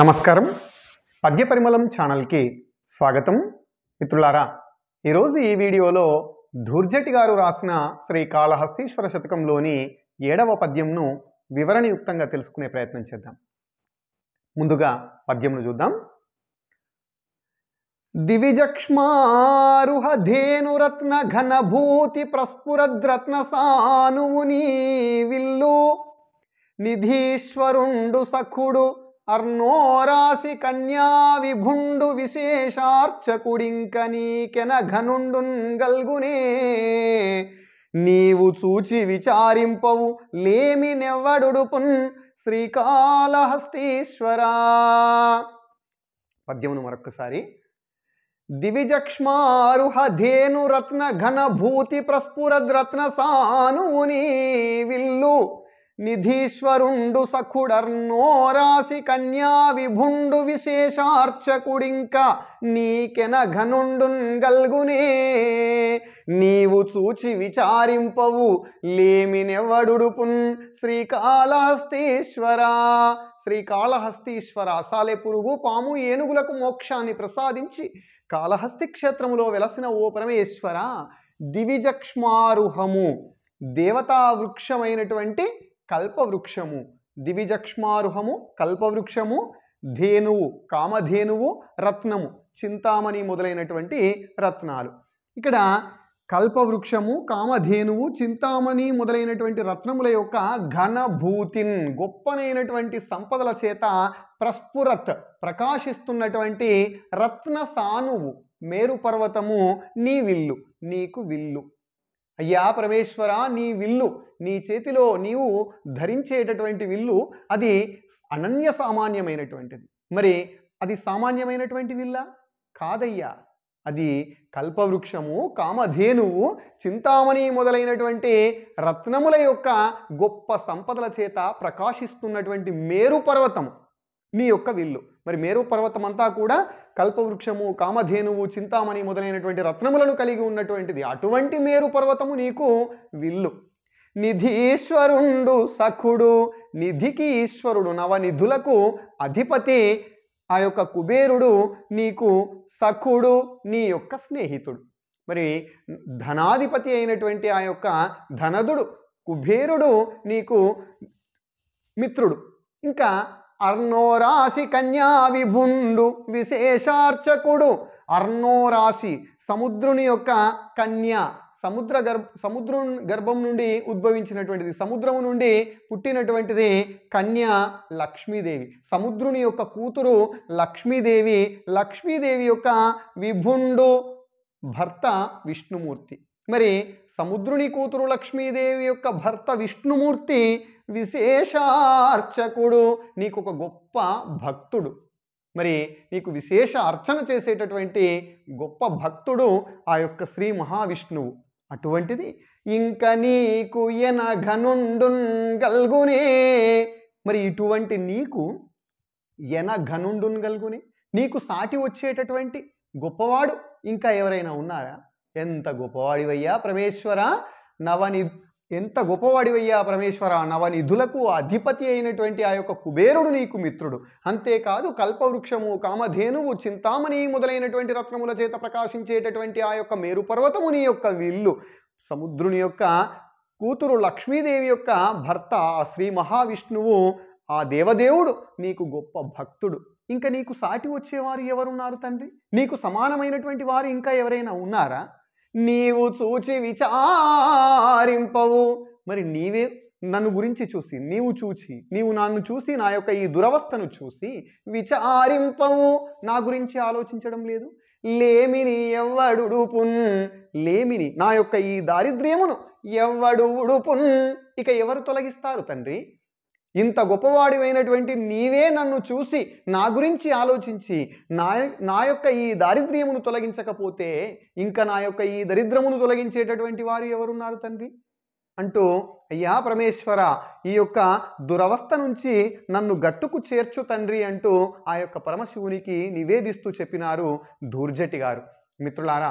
నమస్కారం పద్య పరిమళం ఛానల్కి స్వాగతం మిత్రులారా ఈరోజు ఈ వీడియోలో ధూర్జటి గారు రాసిన శ్రీ కాళహస్తీశ్వర శతకంలోని ఏడవ పద్యంను వివరణయుక్తంగా తెలుసుకునే ప్రయత్నం చేద్దాం ముందుగా పద్యంను చూద్దాం దివిజక్ష్మారుహధేనురత్న ఘనభూతి ప్రస్ఫురద్రత్న సానువుని విల్లు నిధీశ్వరుండు సఖుడు అర్ణోరాశి కన్యా విభుండు విశేషార్చకుడింక నీకెన ఘనుండున్ గల్గునే నీవు చూచి విచారింపవు లేమి నెవ్వడుపున్ శ్రీకాళహస్తీశ్వరా పద్యమును మరొక్కసారి దివిజక్ష్మారుహ దివిజక్ష్మారుహధేనురత్న ఘనభూతి ప్రస్ఫురద్రత్న సానువుని విల్లు నిధీశ్వరుండు సఖుడర్నోరాసి కన్యా విభుండు విశేషార్చకుడింక నీకెన ఘనుండున్ గల్గునే నీవు చూచి విచారింపవు లేమినెవడుపున్ శ్రీకాళహస్తీశ్వరా శ్రీకాళహస్తీశ్వర అసాలే పురుగు పాము ఏనుగులకు మోక్షాన్ని ప్రసాదించి కాళహస్తి క్షేత్రములో వెలసిన ఓ పరమేశ్వర దివిజక్ష్మారుహము దేవతా వృక్షమైనటువంటి కల్పవృక్షము దివిజక్ష్మారుహము కల్పవృక్షము ధేనువు కామధేనువు రత్నము చింతామణి మొదలైనటువంటి రత్నాలు ఇక్కడ కల్పవృక్షము కామధేనువు చింతామణి మొదలైనటువంటి రత్నముల యొక్క ఘనభూతిన్ గొప్పనైనటువంటి సంపదల చేత ప్రస్ఫురత్ ప్రకాశిస్తున్నటువంటి రత్న సానువు మేరు పర్వతము నీ విల్లు నీకు విల్లు అయ్యా పరమేశ్వర నీ విల్లు నీ చేతిలో నీవు ధరించేటటువంటి విల్లు అది అనన్య సామాన్యమైనటువంటిది మరి అది సామాన్యమైనటువంటి విల్లా కాదయ్యా అది కల్పవృక్షము కామధేనువు చింతామణి మొదలైనటువంటి రత్నముల యొక్క గొప్ప సంపదల చేత ప్రకాశిస్తున్నటువంటి మేరు పర్వతము మీ యొక్క విల్లు మరి మేరు పర్వతం అంతా కూడా కల్పవృక్షము కామధేనువు చింతామణి మొదలైనటువంటి రత్నములను కలిగి ఉన్నటువంటిది అటువంటి మేరు పర్వతము నీకు విల్లు నిధీశ్వరుండు సఖుడు నిధికి ఈశ్వరుడు నవనిధులకు అధిపతి ఆ యొక్క కుబేరుడు నీకు సఖుడు నీ యొక్క స్నేహితుడు మరి ధనాధిపతి అయినటువంటి ఆ యొక్క ధనదుడు కుబేరుడు నీకు మిత్రుడు ఇంకా అర్ణోరాశి కన్యా విభుండు విశేషార్చకుడు అర్ణోరాశి సముద్రుని యొక్క కన్య సముద్ర గర్భ సముద్రం గర్భం నుండి ఉద్భవించినటువంటిది సముద్రం నుండి పుట్టినటువంటిది కన్య లక్ష్మీదేవి సముద్రుని యొక్క కూతురు లక్ష్మీదేవి లక్ష్మీదేవి యొక్క విభుండు భర్త విష్ణుమూర్తి మరి సముద్రుని కూతురు లక్ష్మీదేవి యొక్క భర్త విష్ణుమూర్తి విశేషార్చకుడు నీకు ఒక గొప్ప భక్తుడు మరి నీకు విశేష అర్చన చేసేటటువంటి గొప్ప భక్తుడు ఆ యొక్క శ్రీ మహావిష్ణువు అటువంటిది ఇంక నీకు ఎనఘనుండున్ గల్గునే మరి ఇటువంటి నీకు ఎనఘనుండున్ గల్గునే నీకు సాటి వచ్చేటటువంటి గొప్పవాడు ఇంకా ఎవరైనా ఉన్నారా ఎంత గొప్పవాడివయ్యా పరమేశ్వర నవని ఎంత గొప్పవాడివయ్యా పరమేశ్వర నవనిధులకు అధిపతి అయినటువంటి ఆ యొక్క కుబేరుడు నీకు మిత్రుడు అంతేకాదు కల్పవృక్షము కామధేనువు చింతామణి మొదలైనటువంటి రత్నముల చేత ప్రకాశించేటటువంటి ఆ యొక్క మేరు నీ యొక్క విల్లు సముద్రుని యొక్క కూతురు లక్ష్మీదేవి యొక్క భర్త శ్రీ మహావిష్ణువు ఆ దేవదేవుడు నీకు గొప్ప భక్తుడు ఇంకా నీకు సాటి వచ్చేవారు ఎవరున్నారు తండ్రి నీకు సమానమైనటువంటి వారు ఇంకా ఎవరైనా ఉన్నారా నీవు చూచి విచారింపవు మరి నీవే నన్ను గురించి చూసి నీవు చూచి నీవు నన్ను చూసి నా యొక్క ఈ దురవస్థను చూసి విచారింపవు నా గురించి ఆలోచించడం లేదు లేమిని ఎవ్వడు ఉడుపున్ లేమిని నా యొక్క ఈ దారిద్ర్యమును ఎవ్వడు ఉడుపున్ ఇక ఎవరు తొలగిస్తారు తండ్రి ఇంత గొప్పవాడివైనటువంటి నీవే నన్ను చూసి నా గురించి ఆలోచించి నా నా యొక్క ఈ దారిద్ర్యమును తొలగించకపోతే ఇంకా నా యొక్క ఈ దరిద్రమును తొలగించేటటువంటి వారు ఎవరున్నారు తండ్రి అంటూ అయ్యా పరమేశ్వర ఈ యొక్క దురవస్థ నుంచి నన్ను గట్టుకు చేర్చు తండ్రి అంటూ ఆ యొక్క పరమశివునికి నివేదిస్తూ చెప్పినారు దూర్జటి గారు మిత్రులారా